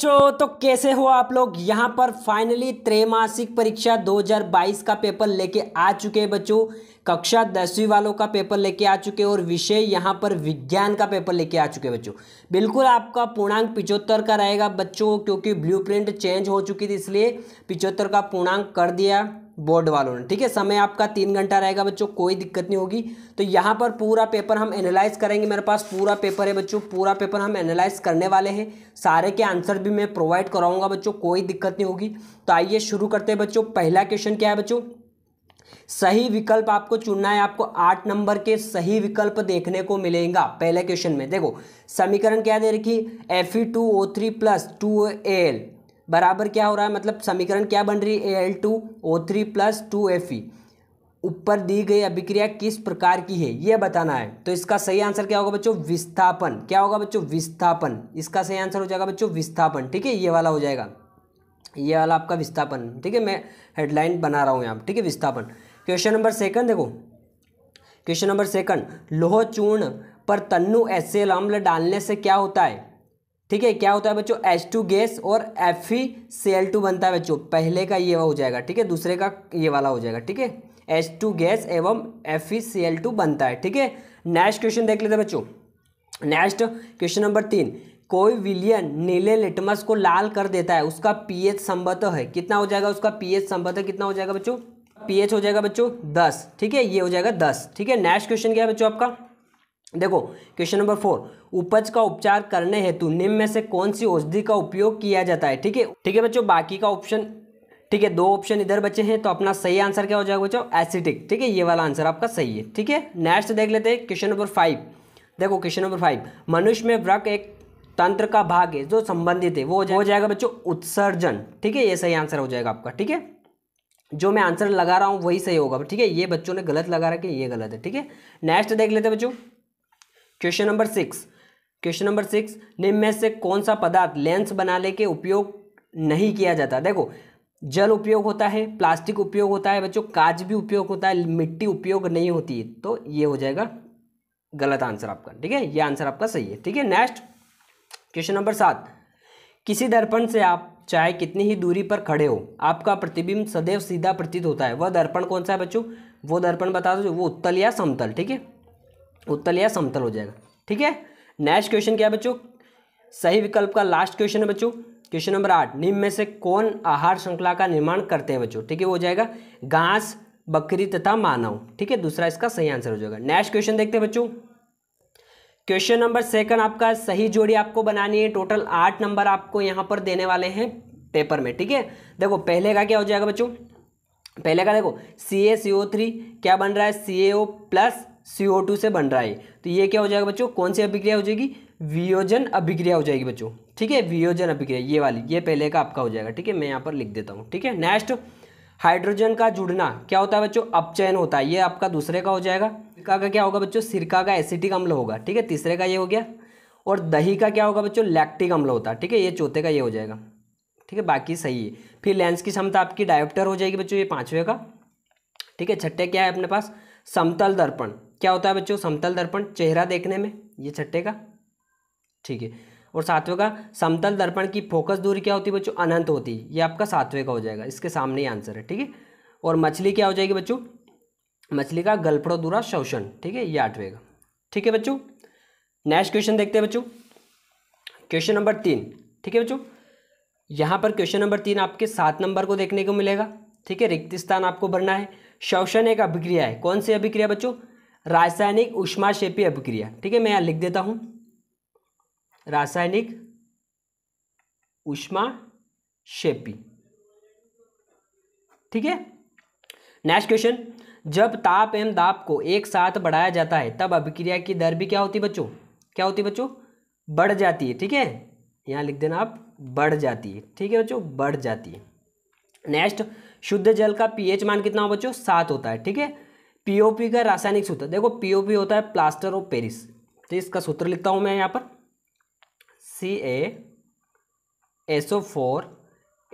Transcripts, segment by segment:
बच्चों तो कैसे हो आप लोग यहाँ पर फाइनली त्रैमासिक परीक्षा 2022 का पेपर लेके आ चुके हैं बच्चों कक्षा दसवीं वालों का पेपर लेके आ चुके और विषय यहाँ पर विज्ञान का पेपर लेके आ चुके बच्चों बिल्कुल आपका पूर्णांक पिचहत्तर का रहेगा बच्चों क्योंकि ब्लू चेंज हो चुकी थी इसलिए पिचहत्तर का पूर्णांक कर दिया बोर्ड वालों ने ठीक है समय आपका तीन घंटा रहेगा बच्चों कोई दिक्कत नहीं होगी तो यहाँ पर पूरा पेपर हम एनालाइज करेंगे मेरे पास पूरा पेपर है बच्चों पूरा पेपर हम एनालाइज करने वाले हैं सारे के आंसर भी मैं प्रोवाइड कराऊंगा बच्चों कोई दिक्कत नहीं होगी तो आइए शुरू करते हैं बच्चों पहला क्वेश्चन क्या है बच्चों सही विकल्प आपको चुनना है आपको आठ नंबर के सही विकल्प देखने को मिलेगा पहले क्वेश्चन में देखो समीकरण क्या दे रखी F E two O three plus two L बराबर क्या हो रहा है मतलब समीकरण क्या बन रही है A L two O three plus two F E ऊपर दी गई अभिक्रिया किस प्रकार की है यह बताना है तो इसका सही आंसर क्या होगा बच्चों विस्थापन क्या होगा बच्चों विस्थापन इसका सही आंसर हो जाएगा बच्चों विस्थापन ठीक है ये वाला हो जाएगा ये वाला आपका विस्थापन ठीक है मैं हेडलाइन बना रहा हूँ यहाँ ठीक है विस्थापन क्वेश्चन नंबर सेकंड देखो क्वेश्चन नंबर सेकंड लोह चूर्ण पर तन्नु एस अम्ल डालने से क्या होता है ठीक है क्या होता है बच्चों टू गैस और F E C L two बनता है बच्चों पहले का ये हो जाएगा ठीक है दूसरे का ये वाला हो जाएगा ठीक है एच टू गैस एवं F E C L two बनता है ठीक है नेक्स्ट क्वेश्चन देख लेते हैं बच्चों नेक्स्ट क्वेश्चन नंबर तीन कोई विलियन नीले लिटमस को लाल कर देता है उसका पीएच संबत है कितना हो जाएगा उसका पीएच संबत है कितना हो जाएगा बच्चों पीएच हो जाएगा बच्चों दस ठीक है ये हो जाएगा दस ठीक है नेक्स्ट क्वेश्चन क्या है बच्चों आपका देखो क्वेश्चन नंबर फोर उपज का उपचार करने हेतु निम्न में से कौन सी औषधि का उपयोग किया जाता है ठीक है ठीक है बच्चों बाकी का ऑप्शन ठीक है दो ऑप्शन इधर बचे हैं तो अपना सही आंसर क्या हो जाएगा बच्चों एसिडिक ठीक है ये वाला आंसर आपका सही है ठीक है नेक्स्ट देख लेते हैं क्वेश्चन नंबर फाइव देखो क्वेश्चन नंबर फाइव मनुष्य में व्रक एक तंत्र का भाग है जो संबंधित है वो हो जाएगा, जाएगा बच्चों उत्सर्जन ठीक है ये सही आंसर हो जाएगा आपका ठीक है जो मैं आंसर लगा रहा हूँ वही सही होगा ठीक है ये बच्चों ने गलत लगा रखा है ये गलत है ठीक है नेक्स्ट देख लेते बच्चों question number six question number six निम्न में से कौन सा पदार्थ लेंस बनाने के उपयोग नहीं किया जाता देखो जल उपयोग होता है प्लास्टिक उपयोग होता है बच्चों काज भी उपयोग होता है मिट्टी उपयोग नहीं होती तो ये हो जाएगा गलत आंसर आपका ठीक है ये आंसर आपका सही है ठीक है नेक्स्ट क्वेश्चन नंबर सात किसी दर्पण से आप चाहे कितनी ही दूरी पर खड़े हो आपका प्रतिबिंब सदैव सीधा प्रतीत होता है वह दर्पण कौन सा है बच्चों वो दर्पण बता दो वो उत्तल या समतल ठीक है उत्तल या समतल हो जाएगा ठीक है नेक्स्ट क्वेश्चन क्या है बच्चों सही विकल्प का लास्ट क्वेश्चन है बच्चों क्वेश्चन नंबर आठ निम्न में से कौन आहार श्रृंखला का निर्माण करते हैं बच्चों ठीक है हो जाएगा घास बकरी तथा मानव ठीक है दूसरा इसका सही आंसर हो जाएगा नेक्स्ट क्वेश्चन देखते हैं बच्चों क्वेश्चन नंबर सेकंड आपका सही जोड़ी आपको बनानी है टोटल आठ नंबर आपको यहाँ पर देने वाले हैं पेपर में ठीक है देखो पहले का क्या हो जाएगा बच्चों पहले का देखो सी ए सी ओ थ्री क्या बन रहा है सी ए ओ प्लस सी ओ टू से बन रहा है तो ये क्या हो जाएगा बच्चों कौन सी अभिक्रिया हो जाएगी वियोजन अभिक्रिया हो जाएगी बच्चों ठीक है वियोजन अभिक्रिया ये वाली ये पहले का आपका हो जाएगा ठीक है मैं यहाँ पर लिख देता हूँ ठीक है नेक्स्ट हाइड्रोजन का जुड़ना क्या होता है बच्चों अपचयन होता है ये आपका दूसरे का हो जाएगा सिरका का क्या होगा बच्चों सिरका का एसिटिक अम्ल होगा ठीक है तीसरे का ये हो गया और दही का क्या होगा बच्चों लैक्टिक अम्ल होता है ठीक है ये चौथे का ये हो जाएगा ठीक है बाकी सही है फिर लेंस की क्षमता आपकी डायोप्टर हो जाएगी बच्चों ये पाँचवें का ठीक है छठे क्या है अपने पास समतल दर्पण क्या होता है बच्चों समतल दर्पण चेहरा देखने में ये छठे का ठीक है और सातवें का समतल दर्पण की फोकस दूरी क्या होती है बच्चों अनंत होती है ये आपका सातवें का हो जाएगा इसके सामने ही आंसर है ठीक है और मछली क्या हो जाएगी बच्चों मछली का दूरा शोषण ठीक है ये आठवें का ठीक है बच्चों नेक्स्ट क्वेश्चन देखते हैं बच्चों क्वेश्चन नंबर तीन ठीक है बच्चों यहाँ पर क्वेश्चन नंबर तीन आपके सात नंबर को देखने को मिलेगा ठीक है रिक्त स्थान आपको भरना है शोषण एक अभिक्रिया है कौन सी अभिक्रिया बच्चों रासायनिक उष्माशेपी अभिक्रिया ठीक है मैं यहाँ लिख देता हूँ रासायनिक शेपी ठीक है नेक्स्ट क्वेश्चन जब ताप एवं दाप को एक साथ बढ़ाया जाता है तब अभिक्रिया की दर भी क्या होती बच्चों क्या होती बच्चों बढ़ जाती है ठीक है यहाँ लिख देना आप बढ़ जाती है ठीक है बच्चों बढ़ जाती है नेक्स्ट शुद्ध जल का पीएच मान कितना हो बच्चों सात होता है ठीक है पीओपी का रासायनिक सूत्र देखो पीओपी होता है प्लास्टर ऑफ पेरिस तो इसका सूत्र लिखता हूँ मैं यहाँ पर C A S O O four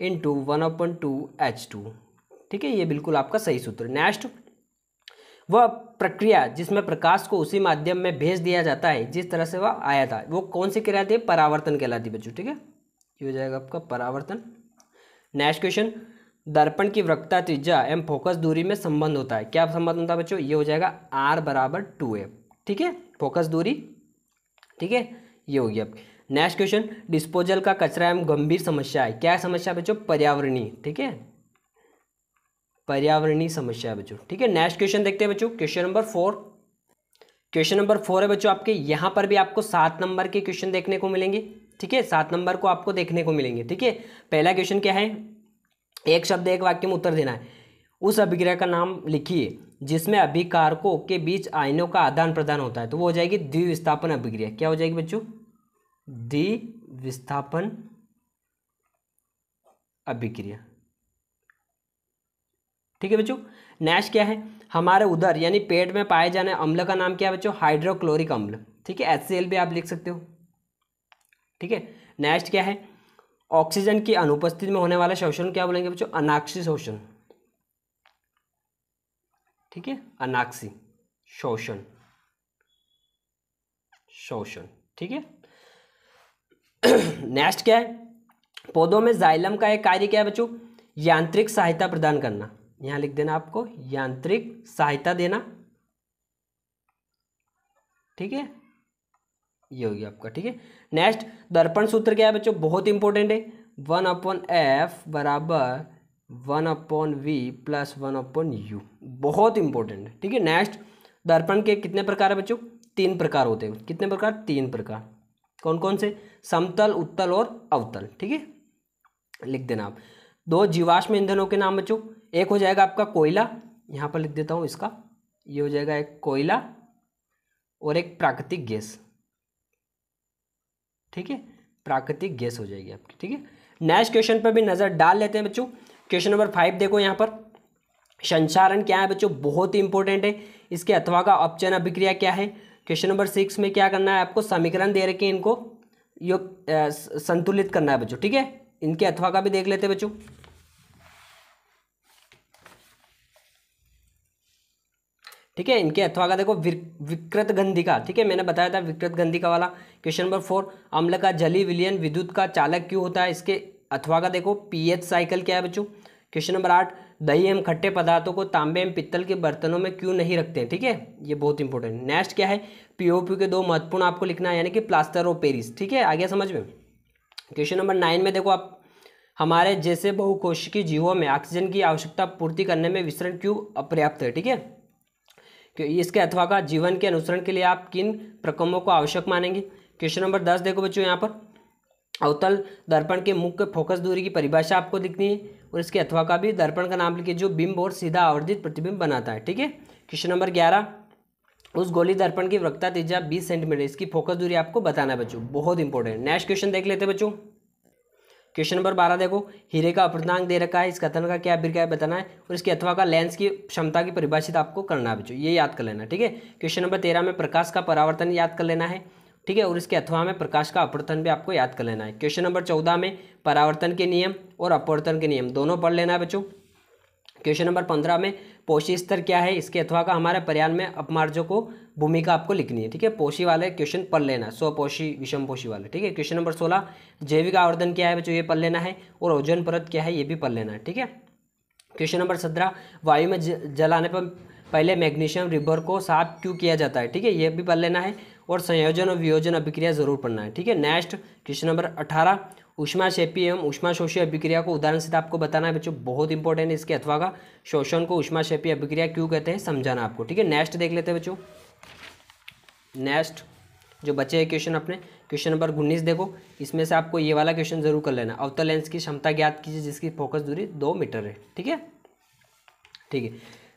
into one open two H two ठीक है ये बिल्कुल आपका सही सूत्र नेक्स्ट वह प्रक्रिया जिसमें प्रकाश को उसी माध्यम में भेज दिया जाता है जिस तरह से वह आया था वो कौन सी कहलाती है परावर्तन कहलाती है बच्चों ठीक है ये हो जाएगा आपका परावर्तन नेक्स्ट क्वेश्चन दर्पण की वृक्ता त्रिज्या एवं फोकस दूरी में संबंध होता है क्या संबंध होता है बच्चों ये हो जाएगा आर बराबर टू ए ठीक है फोकस दूरी ठीक है ये होगी आपकी नेक्स्ट क्वेश्चन डिस्पोजल का कचरा एम गंभीर समस्या है क्या समस्या बच्चों पर्यावरणीय ठीक है पर्यावरणीय समस्या है बच्चों ठीक है नेक्स्ट क्वेश्चन देखते हैं बच्चों question number four question number four है बच्चों आपके यहाँ पर भी आपको सात नंबर के क्वेश्चन देखने को मिलेंगे ठीक है सात नंबर को आपको देखने को मिलेंगे ठीक है पहला क्वेश्चन क्या है एक शब्द एक वाक्य में उत्तर देना है उस अभिग्रह का नाम लिखिए जिसमें अभिकारकों के बीच आयनों का आदान प्रदान होता है तो वो हो जाएगी द्विविस्थापन अभिक्रिया क्या हो जाएगी बच्चों द्विविस्थापन अभिक्रिया ठीक है बच्चों नेक्स्ट क्या है हमारे उधर यानी पेट में पाए जाने अम्ल का नाम क्या है बच्चों हाइड्रोक्लोरिक अम्ल ठीक है एच भी आप लिख सकते हो ठीक है नेक्स्ट क्या है ऑक्सीजन की अनुपस्थिति में होने वाला शोषण क्या बोलेंगे बच्चों अनाक्षी शोषण ठीक है अनाक्षी शोषण शोषण ठीक है नेक्स्ट क्या है पौधों में जाइलम का एक कार्य क्या है बच्चों यांत्रिक सहायता प्रदान करना यहां लिख देना आपको यांत्रिक सहायता देना ठीक है ये हो गया आपका ठीक है नेक्स्ट दर्पण सूत्र क्या है बच्चों बहुत इंपॉर्टेंट है वन अपॉन एफ बराबर one upon V plus one upon U बहुत इंपॉर्टेंट है ठीक है नेक्स्ट दर्पण के कितने प्रकार है बच्चों तीन प्रकार होते हैं कितने प्रकार तीन प्रकार कौन कौन से समतल उत्तल और अवतल ठीक है लिख देना आप दो जीवाश्म ईंधनों के नाम बच्चों एक हो जाएगा आपका कोयला यहाँ पर लिख देता हूँ इसका ये हो जाएगा एक कोयला और एक प्राकृतिक गैस ठीक है प्राकृतिक गैस हो जाएगी आपकी ठीक है नेक्स्ट क्वेश्चन पर भी नज़र डाल लेते हैं बच्चों क्वेश्चन नंबर फाइव देखो यहाँ पर संचारण क्या है बच्चों बहुत ही इंपॉर्टेंट है इसके अथवा का ऑप्शन अभिक्रिया क्या है क्वेश्चन नंबर सिक्स में क्या करना है आपको समीकरण दे रखे इनको यो संतुलित करना है बच्चों ठीक है इनके अथवा का भी देख लेते बच्चों ठीक है इनके अथवा का देखो विकृत गंधिका ठीक है मैंने बताया था विकृत गंधिका वाला क्वेश्चन नंबर फोर अम्ल का जली विलियन विद्युत का चालक क्यों होता है इसके अथवा का देखो पीएच साइकिल क्या है बच्चों क्वेश्चन नंबर आठ दही एवं खट्टे पदार्थों को तांबे एवं पित्तल के बर्तनों में क्यों नहीं रखते हैं ठीक है ये बहुत इंपॉर्टेंट नेक्स्ट क्या है पीओपी के दो महत्वपूर्ण आपको लिखना है यानी कि प्लास्टर ऑफ पेरिस ठीक है आ गया समझ में क्वेश्चन नंबर नाइन में देखो आप हमारे जैसे बहुकोशिकी जीवों में ऑक्सीजन की आवश्यकता पूर्ति करने में विसरण क्यों अपर्याप्त है ठीक है इसके अथवा का जीवन के अनुसरण के लिए आप किन प्रक्रमों को आवश्यक मानेंगे क्वेश्चन नंबर दस देखो बच्चों यहाँ पर अवतल दर्पण के मुख्य फोकस दूरी की परिभाषा आपको लिखनी है और इसके अथवा का भी दर्पण का नाम लिखिए जो बिंब और सीधा आवर्धित प्रतिबिंब बनाता है ठीक है क्वेश्चन नंबर ग्यारह उस गोली दर्पण की वक्ता तेजा 20 सेंटीमीटर इसकी फोकस दूरी आपको बताना है बच्चों बहुत इंपॉर्टेंट नेक्स्ट क्वेश्चन देख लेते बच्चों क्वेश्चन नंबर बारह देखो हीरे का अपरतांक दे रखा है इस कथन का क्या अभिप्राय बताना है और इसके अथवा का लेंस की क्षमता की परिभाषित आपको करना है बच्चों ये याद कर लेना ठीक है क्वेश्चन नंबर तेरह में प्रकाश का परावर्तन याद कर लेना है ठीक है और इसके अथवा में प्रकाश का अपर्तन भी आपको याद कर लेना है क्वेश्चन नंबर चौदह में परावर्तन के नियम और अपवर्तन के नियम दोनों पढ़ लेना है बच्चों क्वेश्चन नंबर पंद्रह में पोषी स्तर क्या है इसके अथवा का हमारे पर्यान में अपमार्जों को भूमिका आपको लिखनी है ठीक है पोषी वाले क्वेश्चन पढ़ लेना है पोषी विषम पोषी वाले ठीक है क्वेश्चन नंबर सोलह जैविक आवर्धन क्या है बच्चों ये पढ़ लेना है और ओजन परत क्या है ये भी पढ़ लेना है ठीक है क्वेश्चन नंबर सत्रह वायु में जल पर पहले मैग्नीशियम रिबर को साफ क्यों किया जाता है ठीक है ये भी पढ़ लेना है और संयोजन और वियोजन अभिक्रिया जरूर पढ़ना है ठीक है नेक्स्ट क्वेश्चन नंबर अठारह उष्मा शेपी एवं उष्मा शोषी अभिक्रिया को उदाहरण से तो आपको बताना है बच्चों बहुत इंपॉर्टेंट है इसके अथवा का शोषण को उष्मा शेपी अभिक्रिया क्यों कहते हैं समझाना आपको ठीक है नेक्स्ट देख लेते हैं बच्चों नेक्स्ट जो बचे हैं क्वेश्चन अपने क्वेश्चन नंबर उन्नीस देखो इसमें से आपको ये वाला क्वेश्चन जरूर कर लेना अवतल लेंस की क्षमता ज्ञात कीजिए जिसकी फोकस दूरी दो मीटर है ठीक है ठीक है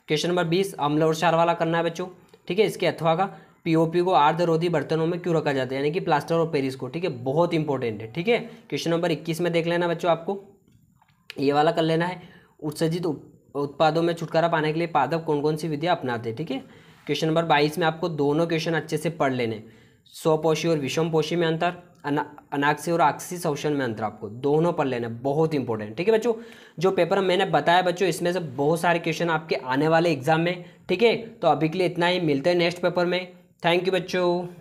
क्वेश्चन नंबर बीस अम्ल और क्षार वाला करना है बच्चों ठीक है इसके अथवा का पीओपी को आर्धरोधी बर्तनों में क्यों रखा जाता है यानी कि प्लास्टर और पेरिस को ठीक है बहुत इंपॉर्टेंट है ठीक है क्वेश्चन नंबर इक्कीस में देख लेना बच्चों आपको ये वाला कर लेना है उत्सर्जित उत्पादों में छुटकारा पाने के लिए पादप कौन कौन सी विधियाँ अपनाते हैं ठीक है क्वेश्चन नंबर बाईस में आपको दोनों क्वेश्चन अच्छे से पढ़ लेने स्वपोषी और विषम पोषी में अंतर अना, अनाक्षी और आक्षी शोषण में अंतर आपको दोनों पढ़ लेना बहुत इंपॉर्टेंट ठीक है बच्चों जो पेपर मैंने बताया बच्चों इसमें से बहुत सारे क्वेश्चन आपके आने वाले एग्जाम में ठीक है तो अभी के लिए इतना ही मिलते हैं नेक्स्ट पेपर में थैंक यू बच्चों